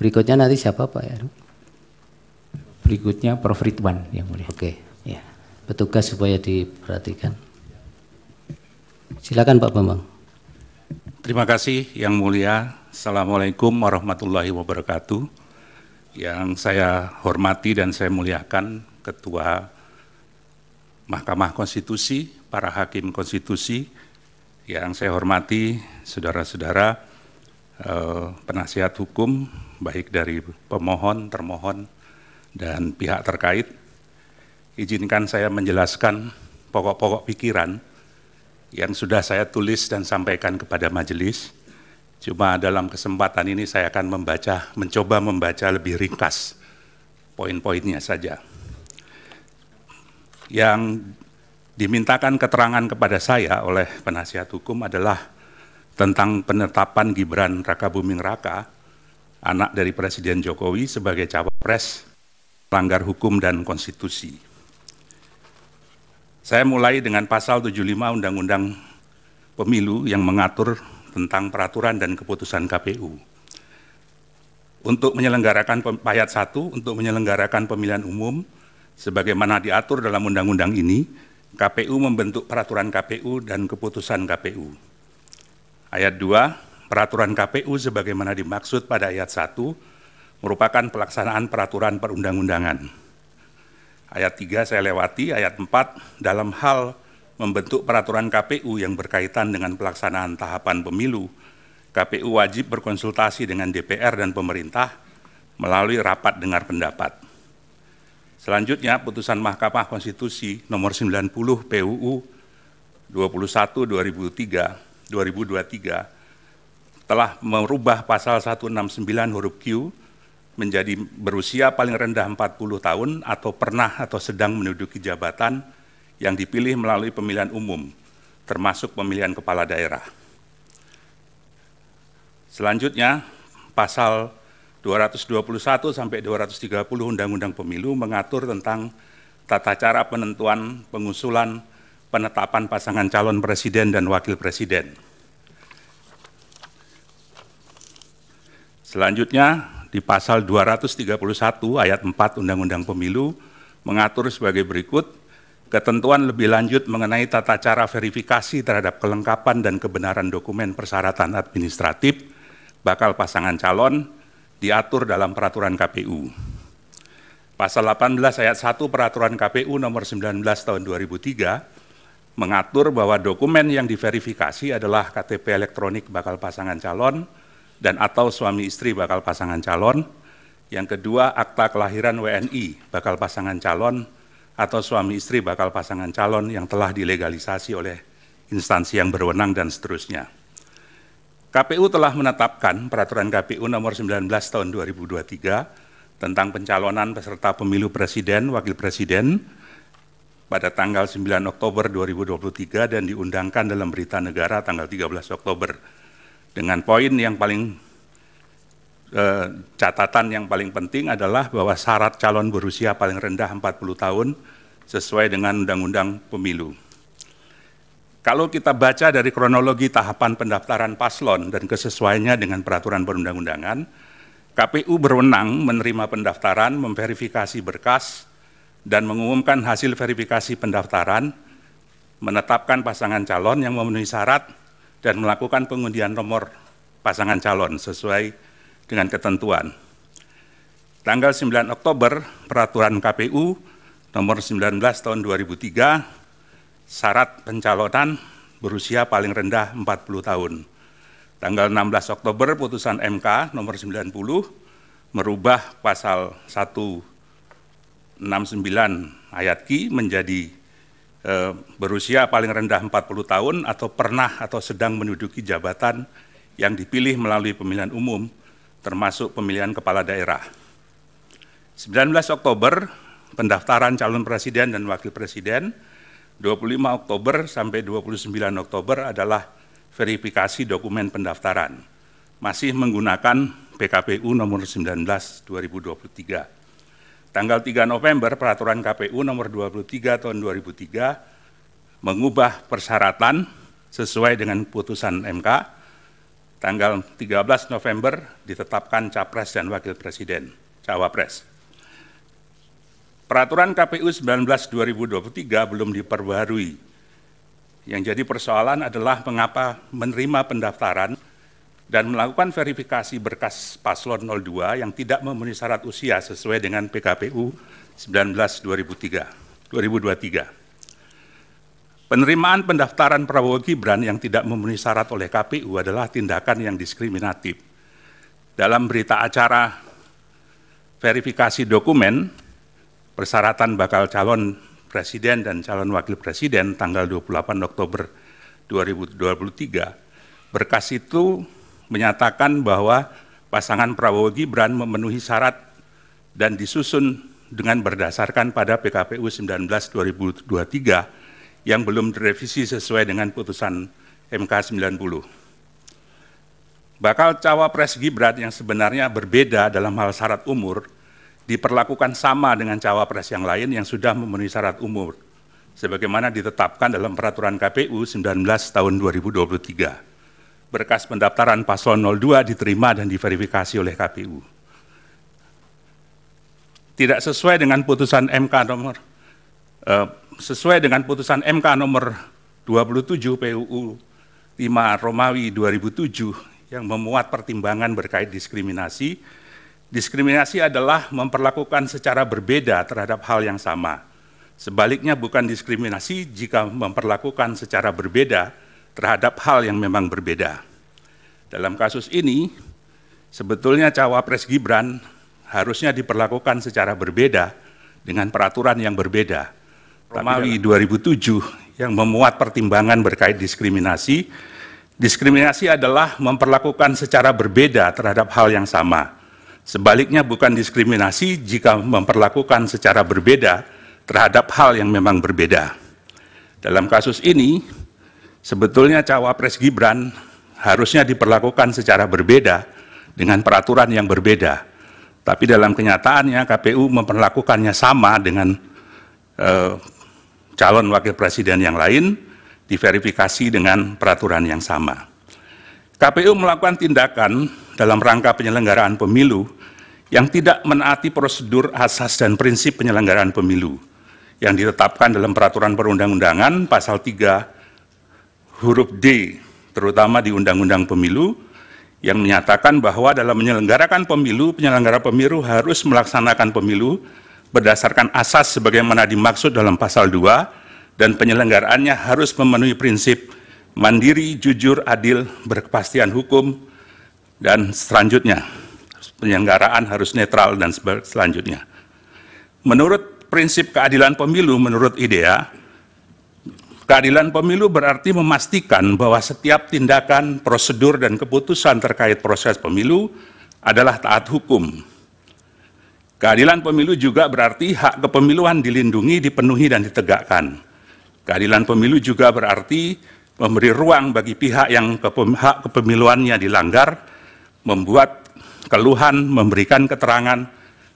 Berikutnya nanti siapa Pak Heru? Ya. Berikutnya Prof. Ridwan yang mulia. Oke. Ya. Petugas supaya diperhatikan. Silakan Pak Bambang. Terima kasih yang mulia. Assalamualaikum warahmatullahi wabarakatuh. Yang saya hormati dan saya muliakan Ketua Mahkamah Konstitusi, para hakim konstitusi, yang saya hormati saudara-saudara eh, penasihat hukum, baik dari pemohon, termohon, dan pihak terkait. Izinkan saya menjelaskan pokok-pokok pikiran yang sudah saya tulis dan sampaikan kepada majelis. Cuma dalam kesempatan ini saya akan membaca, mencoba membaca lebih ringkas poin-poinnya saja. Yang dimintakan keterangan kepada saya oleh penasihat hukum adalah tentang penetapan Gibran Raka Buming Raka anak dari Presiden Jokowi sebagai cawapres pelanggar hukum dan konstitusi. Saya mulai dengan pasal 75 Undang-Undang Pemilu yang mengatur tentang peraturan dan keputusan KPU. Untuk menyelenggarakan ayat 1 untuk menyelenggarakan pemilihan umum sebagaimana diatur dalam undang-undang ini, KPU membentuk peraturan KPU dan keputusan KPU. Ayat 2 peraturan KPU sebagaimana dimaksud pada ayat 1 merupakan pelaksanaan peraturan perundang-undangan. Ayat 3 saya lewati, ayat 4 dalam hal membentuk peraturan KPU yang berkaitan dengan pelaksanaan tahapan pemilu, KPU wajib berkonsultasi dengan DPR dan pemerintah melalui rapat dengar pendapat. Selanjutnya, putusan Mahkamah Konstitusi nomor 90 PUU 21 2003 2023 telah merubah pasal 169 huruf Q menjadi berusia paling rendah 40 tahun atau pernah atau sedang menduduki jabatan yang dipilih melalui pemilihan umum, termasuk pemilihan kepala daerah. Selanjutnya, pasal 221 sampai 230 Undang-Undang Pemilu mengatur tentang tata cara penentuan, pengusulan, penetapan pasangan calon presiden dan wakil presiden. Selanjutnya di pasal 231 ayat 4 Undang-Undang Pemilu mengatur sebagai berikut ketentuan lebih lanjut mengenai tata cara verifikasi terhadap kelengkapan dan kebenaran dokumen persyaratan administratif bakal pasangan calon diatur dalam peraturan KPU. Pasal 18 ayat 1 peraturan KPU nomor 19 tahun 2003 mengatur bahwa dokumen yang diverifikasi adalah KTP elektronik bakal pasangan calon, dan atau suami istri bakal pasangan calon. Yang kedua, akta kelahiran WNI bakal pasangan calon atau suami istri bakal pasangan calon yang telah dilegalisasi oleh instansi yang berwenang dan seterusnya. KPU telah menetapkan peraturan KPU nomor 19 tahun 2023 tentang pencalonan peserta pemilu presiden, wakil presiden pada tanggal 9 Oktober 2023 dan diundangkan dalam berita negara tanggal 13 Oktober dengan poin yang paling eh, catatan yang paling penting adalah bahwa syarat calon berusia paling rendah 40 tahun sesuai dengan Undang-Undang Pemilu. Kalau kita baca dari kronologi tahapan pendaftaran paslon dan kesesuaiannya dengan peraturan perundang-undangan, KPU berwenang menerima pendaftaran, memverifikasi berkas, dan mengumumkan hasil verifikasi pendaftaran, menetapkan pasangan calon yang memenuhi syarat, dan melakukan pengundian nomor pasangan calon sesuai dengan ketentuan. Tanggal 9 Oktober, Peraturan KPU nomor 19 tahun 2003, syarat pencalonan berusia paling rendah 40 tahun. Tanggal 16 Oktober, putusan MK nomor 90 merubah pasal 169 ayat Ki menjadi Eh, berusia paling rendah 40 tahun atau pernah atau sedang menduduki jabatan yang dipilih melalui pemilihan umum termasuk pemilihan kepala daerah. 19 Oktober pendaftaran calon presiden dan wakil presiden, 25 Oktober sampai 29 Oktober adalah verifikasi dokumen pendaftaran. Masih menggunakan PKPU nomor 19 2023 tanggal 3 November peraturan KPU nomor 23 tahun 2003 mengubah persyaratan sesuai dengan putusan MK tanggal 13 November ditetapkan capres dan wakil presiden cawapres. Peraturan KPU 19 2023 belum diperbarui. Yang jadi persoalan adalah mengapa menerima pendaftaran dan melakukan verifikasi berkas paslon 02 yang tidak memenuhi syarat usia sesuai dengan PKPU 19 2003, 2023. Penerimaan pendaftaran Prabowo Gibran yang tidak memenuhi syarat oleh KPU adalah tindakan yang diskriminatif. Dalam berita acara verifikasi dokumen persyaratan bakal calon presiden dan calon wakil presiden tanggal 28 Oktober 2023, berkas itu menyatakan bahwa pasangan Prabowo Gibran memenuhi syarat dan disusun dengan berdasarkan pada PKPU 19 2023 yang belum direvisi sesuai dengan putusan MK 90. Bakal cawapres Gibran yang sebenarnya berbeda dalam hal syarat umur diperlakukan sama dengan cawapres yang lain yang sudah memenuhi syarat umur sebagaimana ditetapkan dalam peraturan KPU 19 tahun 2023 berkas pendaftaran paslon 02 diterima dan diverifikasi oleh KPU. Tidak sesuai dengan putusan MK nomor eh, sesuai dengan putusan MK nomor 27 PUU 5 Romawi 2007 yang memuat pertimbangan berkait diskriminasi. Diskriminasi adalah memperlakukan secara berbeda terhadap hal yang sama. Sebaliknya bukan diskriminasi jika memperlakukan secara berbeda terhadap hal yang memang berbeda. Dalam kasus ini, sebetulnya cawapres Gibran harusnya diperlakukan secara berbeda dengan peraturan yang berbeda. Romawi 2007 yang memuat pertimbangan berkait diskriminasi. Diskriminasi adalah memperlakukan secara berbeda terhadap hal yang sama. Sebaliknya bukan diskriminasi jika memperlakukan secara berbeda terhadap hal yang memang berbeda. Dalam kasus ini, sebetulnya cawapres Gibran harusnya diperlakukan secara berbeda dengan peraturan yang berbeda. Tapi dalam kenyataannya KPU memperlakukannya sama dengan eh, calon wakil presiden yang lain, diverifikasi dengan peraturan yang sama. KPU melakukan tindakan dalam rangka penyelenggaraan pemilu yang tidak menaati prosedur asas dan prinsip penyelenggaraan pemilu yang ditetapkan dalam peraturan perundang-undangan pasal 3 huruf D, terutama di Undang-Undang Pemilu, yang menyatakan bahwa dalam menyelenggarakan pemilu, penyelenggara pemilu harus melaksanakan pemilu berdasarkan asas sebagaimana dimaksud dalam pasal 2 dan penyelenggaraannya harus memenuhi prinsip mandiri, jujur, adil, berkepastian hukum dan selanjutnya penyelenggaraan harus netral dan selanjutnya. Menurut prinsip keadilan pemilu menurut IDEA, Keadilan pemilu berarti memastikan bahwa setiap tindakan, prosedur, dan keputusan terkait proses pemilu adalah taat hukum. Keadilan pemilu juga berarti hak kepemiluan dilindungi, dipenuhi, dan ditegakkan. Keadilan pemilu juga berarti memberi ruang bagi pihak yang hak kepemiluannya dilanggar, membuat keluhan, memberikan keterangan,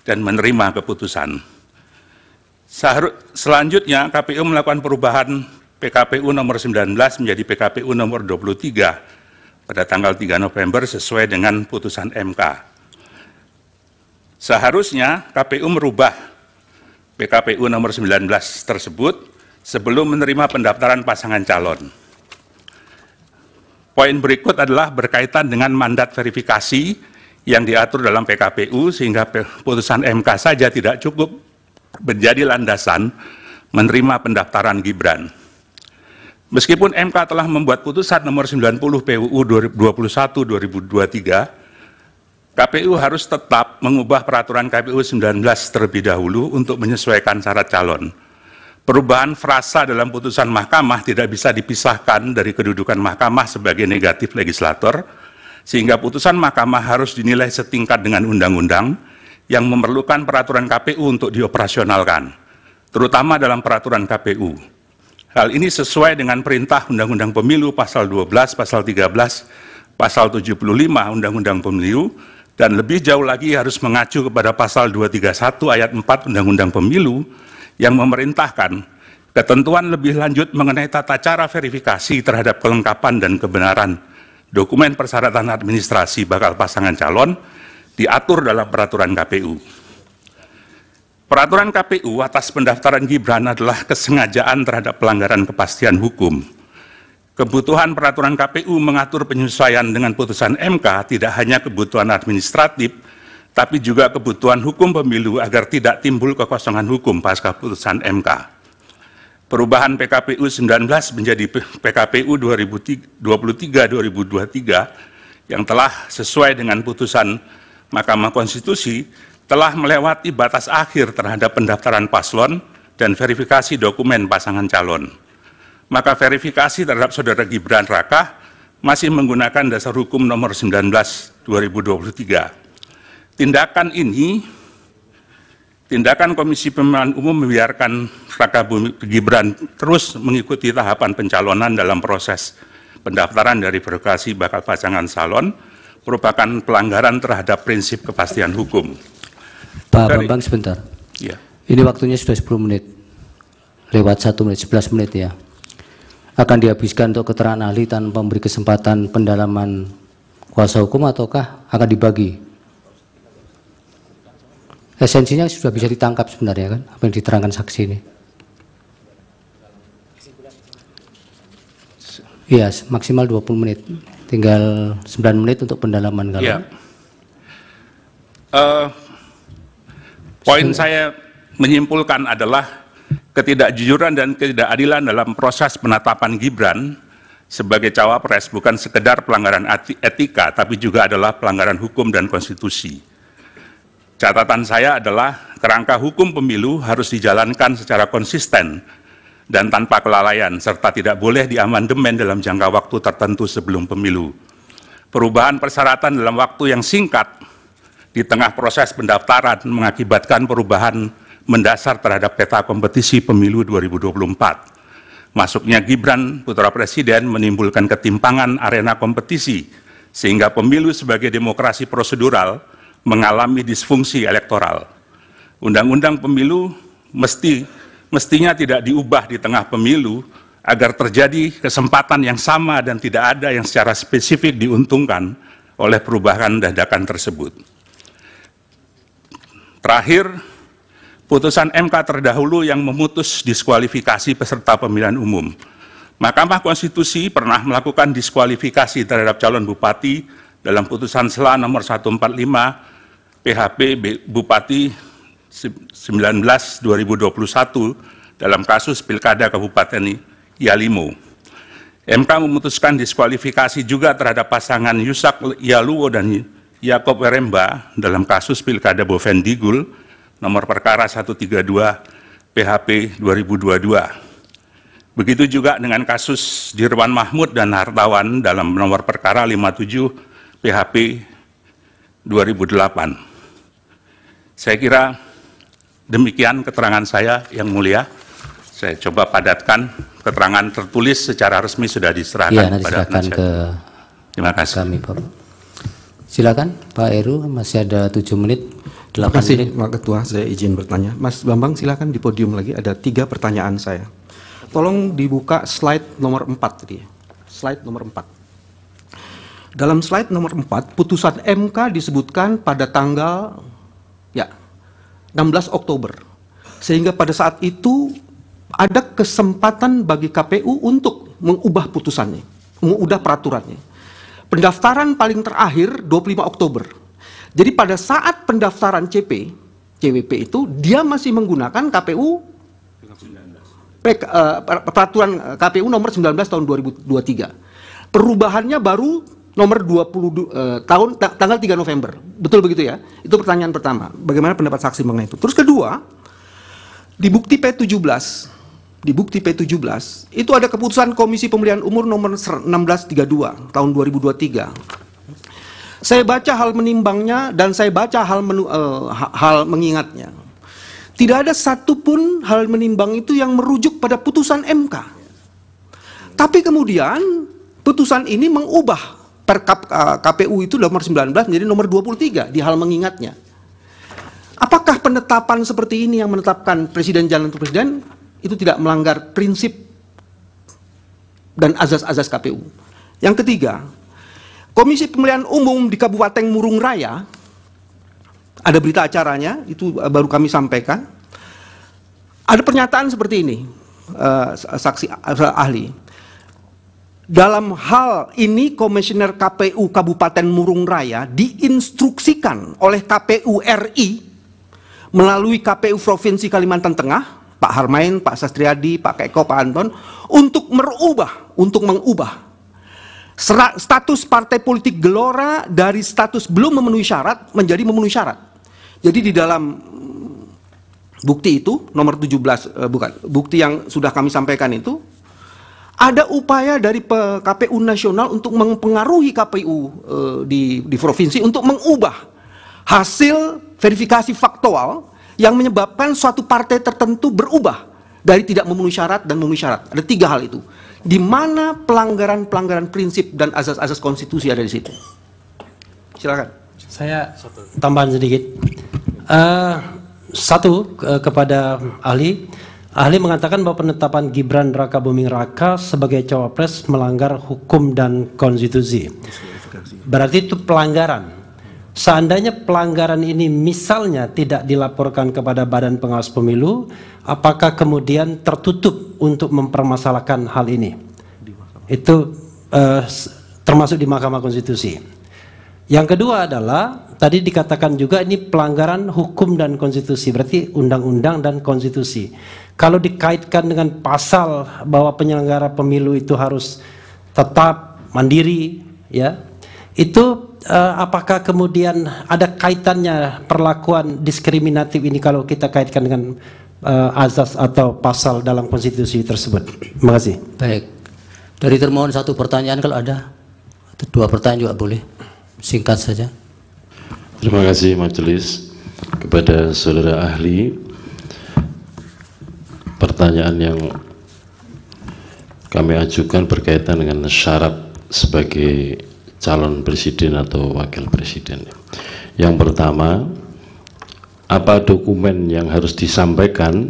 dan menerima keputusan. Selanjutnya, KPU melakukan perubahan PKPU nomor 19 menjadi PKPU nomor 23 pada tanggal 3 November sesuai dengan putusan MK. Seharusnya KPU merubah PKPU nomor 19 tersebut sebelum menerima pendaftaran pasangan calon. Poin berikut adalah berkaitan dengan mandat verifikasi yang diatur dalam PKPU sehingga putusan MK saja tidak cukup menjadi landasan menerima pendaftaran Gibran. Meskipun MK telah membuat putusan nomor 90 PUU 21 2023, KPU harus tetap mengubah peraturan KPU 19 terlebih dahulu untuk menyesuaikan syarat calon. Perubahan frasa dalam putusan mahkamah tidak bisa dipisahkan dari kedudukan mahkamah sebagai negatif legislator, sehingga putusan mahkamah harus dinilai setingkat dengan undang-undang yang memerlukan peraturan KPU untuk dioperasionalkan, terutama dalam peraturan KPU. Hal ini sesuai dengan perintah Undang-Undang Pemilu pasal 12, pasal 13, pasal 75 Undang-Undang Pemilu dan lebih jauh lagi harus mengacu kepada pasal 231 ayat 4 Undang-Undang Pemilu yang memerintahkan ketentuan lebih lanjut mengenai tata cara verifikasi terhadap kelengkapan dan kebenaran dokumen persyaratan administrasi bakal pasangan calon diatur dalam peraturan KPU. Peraturan KPU atas pendaftaran Gibran adalah kesengajaan terhadap pelanggaran kepastian hukum. Kebutuhan peraturan KPU mengatur penyesuaian dengan putusan MK tidak hanya kebutuhan administratif, tapi juga kebutuhan hukum pemilu agar tidak timbul kekosongan hukum pasca putusan MK. Perubahan PKPU 19 menjadi PKPU 2023-2023 yang telah sesuai dengan putusan Mahkamah Konstitusi telah melewati batas akhir terhadap pendaftaran paslon dan verifikasi dokumen pasangan calon. Maka verifikasi terhadap saudara Gibran Raka masih menggunakan dasar hukum nomor 19 2023. Tindakan ini tindakan Komisi Pemilihan Umum membiarkan Raka Gibran terus mengikuti tahapan pencalonan dalam proses pendaftaran dari verifikasi bakal pasangan calon merupakan pelanggaran terhadap prinsip kepastian hukum. Pak Bambang sebentar. Ya. Ini waktunya sudah 10 menit. Lewat 1 menit, 11 menit ya. Akan dihabiskan untuk keterangan ahli tanpa memberi kesempatan pendalaman kuasa hukum ataukah akan dibagi? Esensinya sudah bisa ditangkap sebenarnya kan apa yang diterangkan saksi ini. Iya, yes, maksimal 20 menit. Tinggal 9 menit untuk pendalaman kalau. Ya. Uh, Poin saya menyimpulkan adalah ketidakjujuran dan ketidakadilan dalam proses penetapan Gibran sebagai cawapres bukan sekedar pelanggaran etika, tapi juga adalah pelanggaran hukum dan konstitusi. Catatan saya adalah kerangka hukum pemilu harus dijalankan secara konsisten dan tanpa kelalaian, serta tidak boleh diamandemen dalam jangka waktu tertentu sebelum pemilu. Perubahan persyaratan dalam waktu yang singkat di tengah proses pendaftaran mengakibatkan perubahan mendasar terhadap peta kompetisi pemilu 2024. Masuknya Gibran putra presiden menimbulkan ketimpangan arena kompetisi sehingga pemilu sebagai demokrasi prosedural mengalami disfungsi elektoral. Undang-undang pemilu mesti mestinya tidak diubah di tengah pemilu agar terjadi kesempatan yang sama dan tidak ada yang secara spesifik diuntungkan oleh perubahan dadakan tersebut. Terakhir, putusan MK terdahulu yang memutus diskualifikasi peserta pemilihan umum. Mahkamah Konstitusi pernah melakukan diskualifikasi terhadap calon bupati dalam putusan SELA nomor 145 PHP Bupati 19 2021 dalam kasus Pilkada Kabupaten Yalimo. MK memutuskan diskualifikasi juga terhadap pasangan Yusak Yaluwo dan Yakob Weremba dalam kasus Pilkada Bovendigul nomor perkara 132 PHP 2022. Begitu juga dengan kasus Dirwan Mahmud dan Hartawan dalam nomor perkara 57 PHP 2008. Saya kira demikian keterangan saya yang mulia. Saya coba padatkan keterangan tertulis secara resmi sudah diserahkan ya, kepada ke Terima kasih. Kami, Bapak. Silakan Pak Eru, masih ada 7 menit. 8 kasih, Pak Ketua, saya izin bertanya. Mas Bambang, silakan di podium lagi ada tiga pertanyaan saya. Tolong dibuka slide nomor 4 tadi. Slide nomor 4. Dalam slide nomor 4, putusan MK disebutkan pada tanggal ya 16 Oktober. Sehingga pada saat itu ada kesempatan bagi KPU untuk mengubah putusannya, mengubah peraturannya pendaftaran paling terakhir 25 Oktober. Jadi pada saat pendaftaran CP, CWP itu dia masih menggunakan KPU eh, peraturan eh, KPU nomor 19 tahun 2023. Perubahannya baru nomor 20 uh, eh, tahun tanggal 3 November. Betul begitu ya? Itu pertanyaan pertama. Bagaimana pendapat saksi mengenai itu? Terus kedua, di bukti P17 di bukti P17 itu ada keputusan Komisi Pemilihan Umur nomor 1632 tahun 2023. Saya baca hal menimbangnya dan saya baca hal menu, uh, hal mengingatnya. Tidak ada satupun hal menimbang itu yang merujuk pada putusan MK. Tapi kemudian putusan ini mengubah perkap eh, KPU itu nomor 19 menjadi nomor 23 di hal mengingatnya. Apakah penetapan seperti ini yang menetapkan presiden jalan untuk presiden itu tidak melanggar prinsip dan azas-azas KPU. Yang ketiga, Komisi Pemilihan Umum di Kabupaten Murung Raya, ada berita acaranya, itu eh, baru kami sampaikan. Ada pernyataan seperti ini, eh, saksi uh, ahli. Dalam hal ini Komisioner KPU Kabupaten Murung Raya diinstruksikan oleh KPU RI melalui KPU Provinsi Kalimantan Tengah Pak Harmain, Pak Sastriadi, Pak Keko, Pak Anton untuk merubah, untuk mengubah status partai politik gelora dari status belum memenuhi syarat menjadi memenuhi syarat. Jadi di dalam mm, bukti itu nomor 17 eh, bukan bukti yang sudah kami sampaikan itu ada upaya dari KPU nasional untuk mempengaruhi KPU eh, di di provinsi untuk mengubah hasil verifikasi faktual yang menyebabkan suatu partai tertentu berubah dari tidak memenuhi syarat dan memenuhi syarat. Ada tiga hal itu. Di mana pelanggaran-pelanggaran prinsip dan asas-asas konstitusi ada di situ? Silakan. Saya tambahan sedikit. Uh, satu ke kepada ahli, ahli mengatakan bahwa penetapan Gibran Raka Buming Raka sebagai cawapres melanggar hukum dan konstitusi. Berarti itu pelanggaran Seandainya pelanggaran ini misalnya tidak dilaporkan kepada Badan Pengawas Pemilu, apakah kemudian tertutup untuk mempermasalahkan hal ini? Itu eh, termasuk di Mahkamah Konstitusi. Yang kedua adalah tadi dikatakan juga ini pelanggaran hukum dan konstitusi, berarti undang-undang dan konstitusi. Kalau dikaitkan dengan pasal bahwa penyelenggara pemilu itu harus tetap mandiri, ya, itu uh, apakah kemudian ada kaitannya perlakuan diskriminatif ini kalau kita kaitkan dengan uh, azas atau pasal dalam konstitusi tersebut? Terima kasih. Baik. Dari termohon satu pertanyaan kalau ada atau dua pertanyaan juga boleh. Singkat saja. Terima kasih majelis kepada saudara ahli pertanyaan yang kami ajukan berkaitan dengan syarat sebagai calon presiden atau wakil presiden. Yang pertama, apa dokumen yang harus disampaikan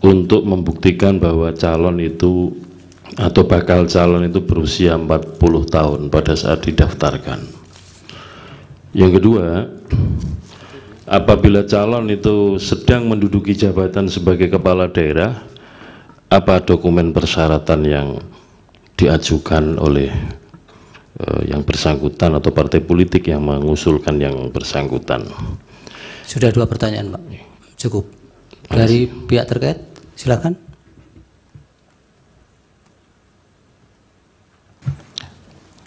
untuk membuktikan bahwa calon itu atau bakal calon itu berusia 40 tahun pada saat didaftarkan. Yang kedua, apabila calon itu sedang menduduki jabatan sebagai kepala daerah, apa dokumen persyaratan yang diajukan oleh Eh, yang bersangkutan atau partai politik yang mengusulkan yang bersangkutan. Sudah dua pertanyaan, Pak. Iya. Cukup. Dari pihak terkait, silakan.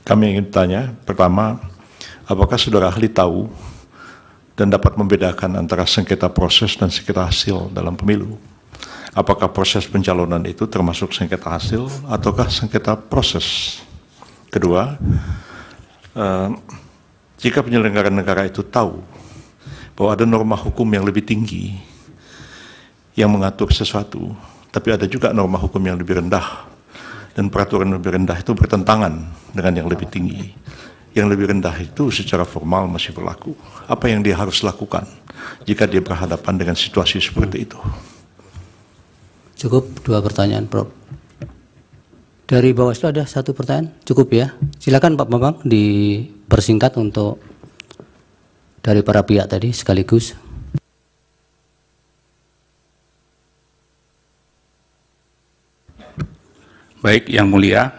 Kami ingin tanya, pertama, apakah saudara ahli tahu dan dapat membedakan antara sengketa proses dan sengketa hasil dalam pemilu? Apakah proses pencalonan itu termasuk sengketa hasil ataukah sengketa proses? Kedua, eh, jika penyelenggara negara itu tahu bahwa ada norma hukum yang lebih tinggi yang mengatur sesuatu, tapi ada juga norma hukum yang lebih rendah dan peraturan lebih rendah itu bertentangan dengan yang lebih tinggi. Yang lebih rendah itu secara formal masih berlaku. Apa yang dia harus lakukan jika dia berhadapan dengan situasi seperti itu? Cukup dua pertanyaan, Prof. Dari Bawaslu ada satu pertanyaan, cukup ya. Silakan Pak Bambang dipersingkat untuk dari para pihak tadi sekaligus. Baik, yang mulia.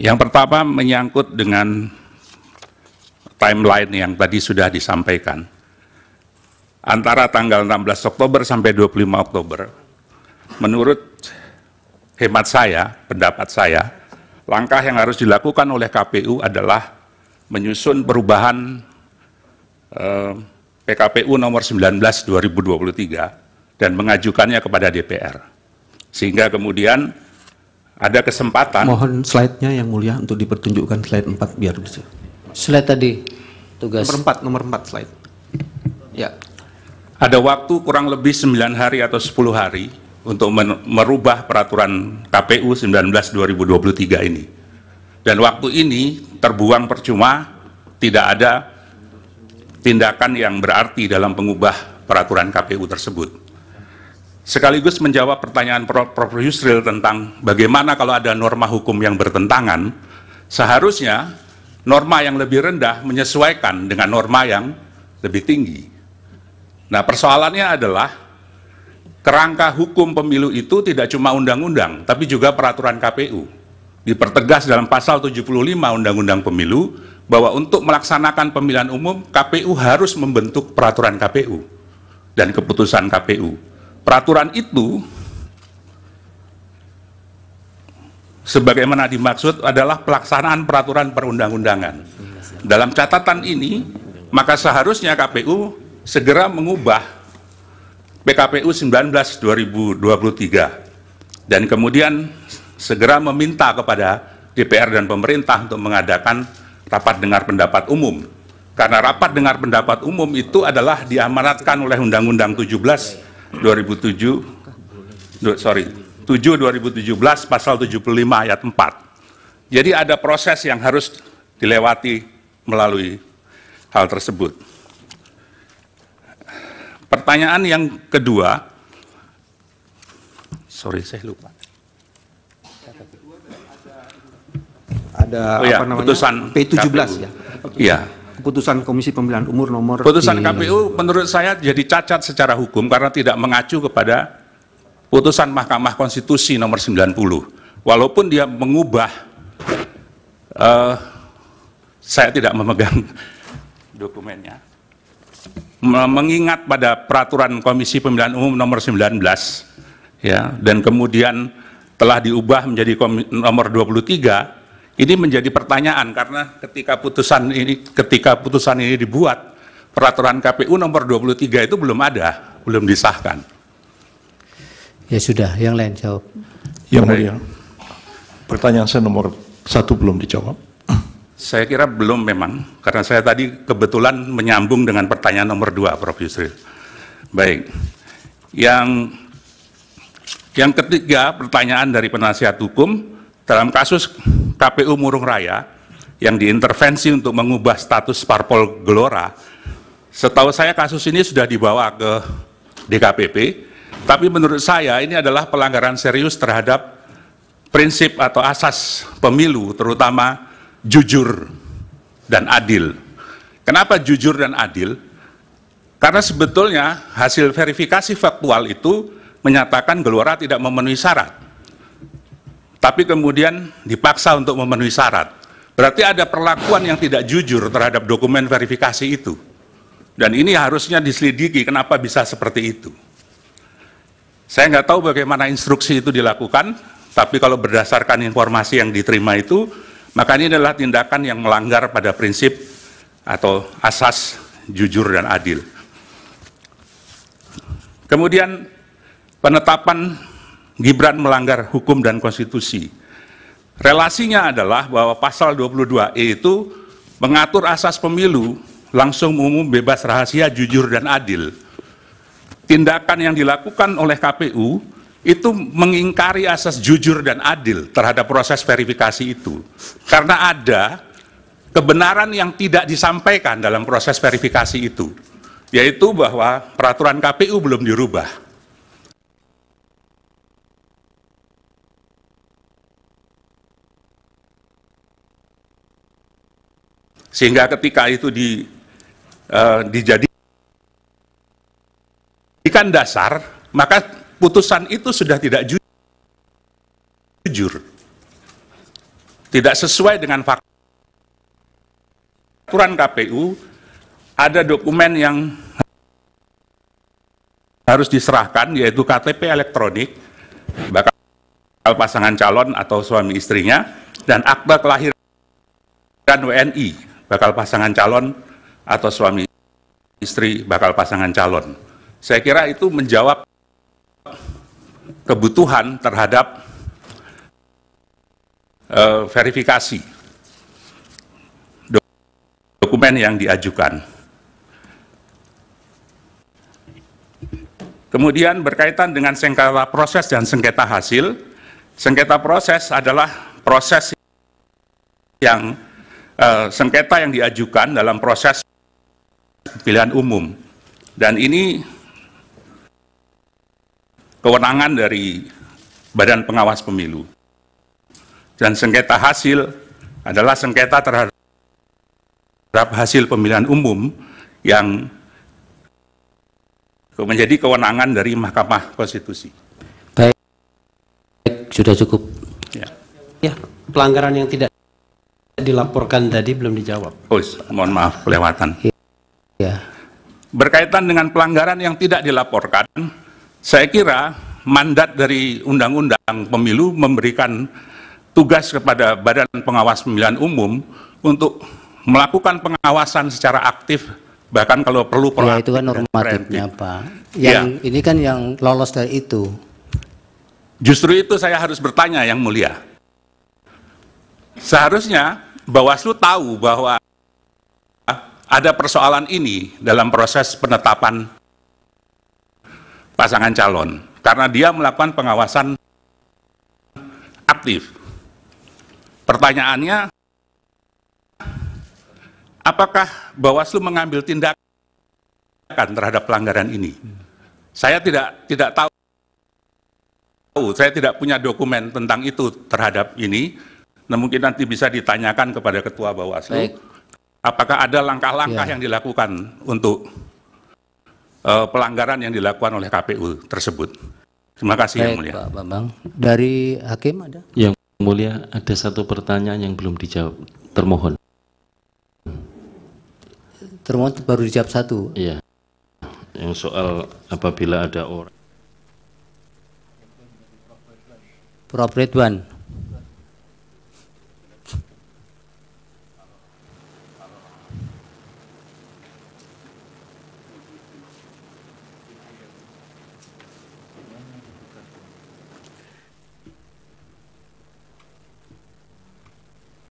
Yang pertama menyangkut dengan timeline yang tadi sudah disampaikan. Antara tanggal 16 Oktober sampai 25 Oktober. Menurut hemat saya, pendapat saya, langkah yang harus dilakukan oleh KPU adalah menyusun perubahan eh, PKPU nomor 19 2023 dan mengajukannya kepada DPR. Sehingga kemudian ada kesempatan. Mohon slide-nya yang mulia untuk dipertunjukkan slide 4 biar bisa. Slide tadi tugas. Nomor 4, nomor 4 slide. Ya. Ada waktu kurang lebih 9 hari atau 10 hari untuk merubah peraturan KPU 19 2023 ini. Dan waktu ini terbuang percuma, tidak ada tindakan yang berarti dalam pengubah peraturan KPU tersebut. Sekaligus menjawab pertanyaan Prof. Yusril tentang bagaimana kalau ada norma hukum yang bertentangan, seharusnya norma yang lebih rendah menyesuaikan dengan norma yang lebih tinggi. Nah persoalannya adalah kerangka hukum pemilu itu tidak cuma undang-undang, tapi juga peraturan KPU. Dipertegas dalam pasal 75 Undang-Undang Pemilu bahwa untuk melaksanakan pemilihan umum, KPU harus membentuk peraturan KPU dan keputusan KPU. Peraturan itu sebagaimana dimaksud adalah pelaksanaan peraturan perundang-undangan. Dalam catatan ini, maka seharusnya KPU segera mengubah PKPU 19 2023 dan kemudian segera meminta kepada DPR dan pemerintah untuk mengadakan rapat dengar pendapat umum karena rapat dengar pendapat umum itu adalah diamanatkan oleh Undang-Undang 17 2007 sorry 7 2017 pasal 75 ayat 4 jadi ada proses yang harus dilewati melalui hal tersebut pertanyaan yang kedua, sorry saya lupa. Ada oh ya, apa iya, namanya? Putusan P17 KPU. ya. Iya. Keputusan Komisi Pemilihan Umur nomor Putusan di... KPU menurut saya jadi cacat secara hukum karena tidak mengacu kepada putusan Mahkamah Konstitusi nomor 90. Walaupun dia mengubah uh, saya tidak memegang dokumennya mengingat pada peraturan Komisi Pemilihan Umum nomor 19 ya dan kemudian telah diubah menjadi nomor 23 ini menjadi pertanyaan karena ketika putusan ini ketika putusan ini dibuat peraturan KPU nomor 23 itu belum ada, belum disahkan. Ya sudah, yang lain jawab. Yang Mulia. Pertanyaan saya nomor satu belum dijawab. Saya kira belum memang, karena saya tadi kebetulan menyambung dengan pertanyaan nomor dua, Prof. Yusril. Baik, yang yang ketiga pertanyaan dari penasihat hukum dalam kasus KPU Murung Raya yang diintervensi untuk mengubah status parpol gelora. Setahu saya kasus ini sudah dibawa ke DKPP, tapi menurut saya ini adalah pelanggaran serius terhadap prinsip atau asas pemilu, terutama jujur dan adil. Kenapa jujur dan adil? Karena sebetulnya hasil verifikasi faktual itu menyatakan Gelora tidak memenuhi syarat. Tapi kemudian dipaksa untuk memenuhi syarat. Berarti ada perlakuan yang tidak jujur terhadap dokumen verifikasi itu. Dan ini harusnya diselidiki kenapa bisa seperti itu. Saya nggak tahu bagaimana instruksi itu dilakukan, tapi kalau berdasarkan informasi yang diterima itu, maka ini adalah tindakan yang melanggar pada prinsip atau asas jujur dan adil. Kemudian penetapan Gibran melanggar hukum dan konstitusi. Relasinya adalah bahwa pasal 22E itu mengatur asas pemilu langsung umum bebas rahasia jujur dan adil. Tindakan yang dilakukan oleh KPU itu mengingkari asas jujur dan adil terhadap proses verifikasi itu. Karena ada kebenaran yang tidak disampaikan dalam proses verifikasi itu, yaitu bahwa peraturan KPU belum dirubah. Sehingga ketika itu di, uh, dijadikan dasar, maka putusan itu sudah tidak jujur. Tidak sesuai dengan fakta. Aturan KPU ada dokumen yang harus diserahkan yaitu KTP elektronik bakal pasangan calon atau suami istrinya dan akta kelahiran WNI bakal pasangan calon atau suami istri bakal pasangan calon. Saya kira itu menjawab kebutuhan terhadap uh, verifikasi dokumen yang diajukan. Kemudian berkaitan dengan sengketa proses dan sengketa hasil, sengketa proses adalah proses yang uh, sengketa yang diajukan dalam proses pilihan umum. Dan ini kewenangan dari Badan Pengawas Pemilu. Dan sengketa hasil adalah sengketa terhadap hasil pemilihan umum yang menjadi kewenangan dari Mahkamah Konstitusi. Baik, sudah cukup. Ya, ya pelanggaran yang tidak dilaporkan tadi belum dijawab. Oh, mohon maaf kelewatan. Ya. Berkaitan dengan pelanggaran yang tidak dilaporkan, saya kira mandat dari Undang-Undang Pemilu memberikan tugas kepada Badan Pengawas Pemilihan Umum untuk melakukan pengawasan secara aktif bahkan kalau perlu Ya itu kan normatifnya Pak. Yang ya. ini kan yang lolos dari itu. Justru itu saya harus bertanya yang mulia. Seharusnya Bawaslu tahu bahwa ada persoalan ini dalam proses penetapan pasangan calon karena dia melakukan pengawasan aktif. Pertanyaannya, apakah Bawaslu mengambil tindakan terhadap pelanggaran ini? Saya tidak tidak tahu. Saya tidak punya dokumen tentang itu terhadap ini. mungkin nanti bisa ditanyakan kepada Ketua Bawaslu. Baik. Apakah ada langkah-langkah ya. yang dilakukan untuk uh, pelanggaran yang dilakukan oleh KPU tersebut. Terima kasih Baik, yang mulia. Pak Bambang. Dari hakim ada? Yang mulia ada satu pertanyaan yang belum dijawab. Termohon. Termohon baru dijawab satu. Iya. Yang soal apabila ada orang. Prof. Ridwan.